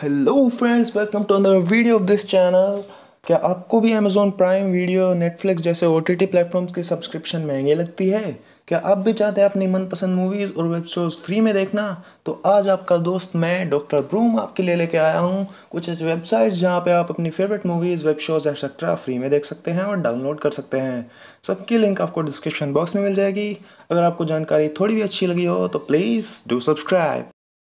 hello friends welcome to another video of this channel क्या आपको भी अमेजोन प्राइम वीडियो नेटफ्लिक्स जैसे O T T platforms की subscription महंगी लगती है क्या आप भी चाहते हैं अपनी मनपसंद मूवीज़ और वेब शोज़ फ्री में देखना तो आज आपका दोस्त मैं डॉक्टर ब्रूम आपके लिए लेके आया हूँ कुछ ऐसी वेबसाइट्स जहाँ पे आप अपनी favourite movies web shows etcetera free में देख सकते हैं और डाउनलोड कर सकते हैं सबकी लिंक आपको डिस्क्रिप्शन बॉक्स में मिल जाएगी अगर आपको जानकारी थोड़ी भी अच्छी लगी हो तो प्लीज़ डू सब्सक्राइब